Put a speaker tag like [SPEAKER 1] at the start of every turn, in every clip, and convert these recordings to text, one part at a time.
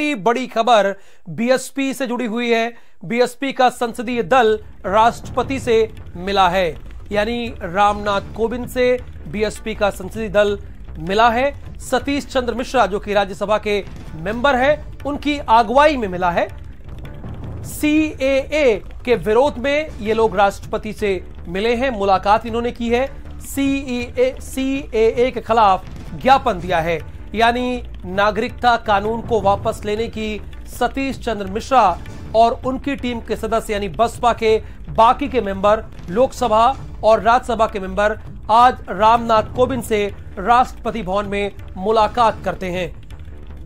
[SPEAKER 1] बड़ी खबर बीएसपी से जुड़ी हुई है बीएसपी का संसदीय दल राष्ट्रपति से मिला है यानी रामनाथ कोविंद से बीएसपी का संसदीय दल मिला है सतीश चंद्र मिश्रा जो कि राज्यसभा के मेंबर हैं उनकी आगुवाई में मिला है सीएए के विरोध में ये लोग राष्ट्रपति से मिले हैं मुलाकात इन्होंने की है सी सीएए e के खिलाफ ज्ञापन दिया है यानी नागरिकता कानून को वापस लेने की सतीश चंद्र मिश्रा और उनकी टीम के सदस्य यानी बसपा के बाकी के मेंबर लोकसभा और राज्यसभा के मेंबर आज रामनाथ कोविंद से राष्ट्रपति भवन में मुलाकात करते हैं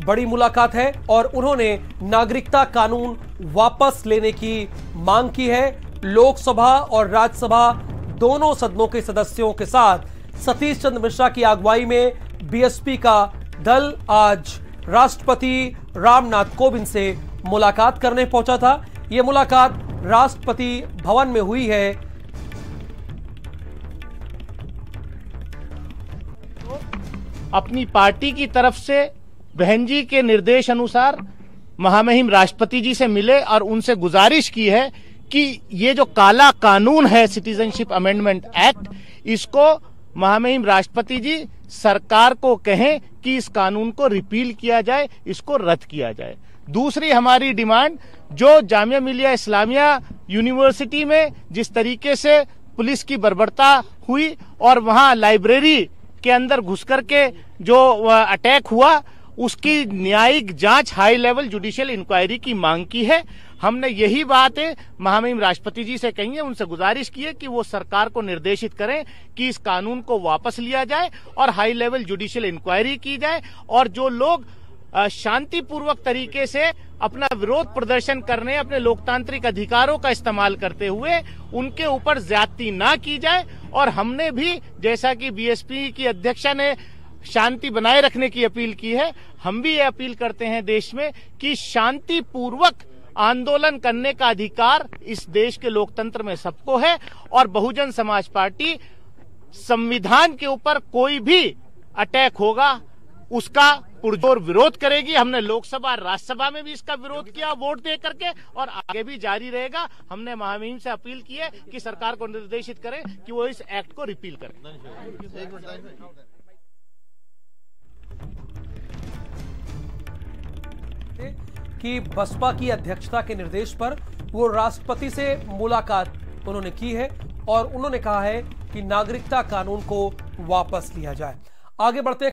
[SPEAKER 1] बड़ी मुलाकात है और उन्होंने नागरिकता कानून वापस लेने की मांग की है लोकसभा और राज्यसभा दोनों सदनों के सदस्यों के साथ सतीश चंद्र मिश्रा की अगुवाई में बीएसपी का दल आज राष्ट्रपति रामनाथ कोविंद से मुलाकात करने पहुंचा था यह मुलाकात राष्ट्रपति भवन
[SPEAKER 2] में हुई है अपनी पार्टी की तरफ से बहन जी के निर्देश अनुसार महामहिम राष्ट्रपति जी से मिले और उनसे गुजारिश की है कि ये जो काला कानून है सिटीजनशिप अमेंडमेंट एक्ट इसको महामहिम राष्ट्रपति जी सरकार को कहें कि इस कानून को रिपील किया जाए इसको रद्द किया जाए दूसरी हमारी डिमांड जो जामिया मिलिया इस्लामिया यूनिवर्सिटी में जिस तरीके से पुलिस की बर्बरता हुई और वहां लाइब्रेरी के अंदर घुस करके जो अटैक हुआ उसकी न्यायिक जांच हाई लेवल जुडिशियल इंक्वायरी की मांग की है हमने यही बात महामहिम राष्ट्रपति जी से कही है उनसे गुजारिश की है कि वो सरकार को निर्देशित करें कि इस कानून को वापस लिया जाए और हाई लेवल जुडिशियल इंक्वायरी की जाए और जो लोग शांतिपूर्वक तरीके से अपना विरोध प्रदर्शन करने अपने लोकतांत्रिक अधिकारों का इस्तेमाल करते हुए उनके ऊपर ज्यादती ना की जाए और हमने भी जैसा कि बीएसपी की अध्यक्षा ने शांति बनाए रखने की अपील की है हम भी ये अपील करते हैं देश में कि शांति पूर्वक आंदोलन करने का अधिकार इस देश के लोकतंत्र में सबको है और बहुजन समाज पार्टी संविधान के ऊपर कोई भी अटैक होगा उसका पुरजोर विरोध करेगी हमने लोकसभा राज्यसभा में भी इसका विरोध किया वोट दे करके और आगे भी जारी रहेगा हमने महामहिम से अपील की है कि सरकार को निर्देशित करें कि वो इस एक्ट को रिपील करें
[SPEAKER 1] थे कि बसपा की अध्यक्षता के निर्देश पर वो राष्ट्रपति से मुलाकात उन्होंने की है और उन्होंने कहा है कि नागरिकता कानून को वापस लिया जाए आगे बढ़ते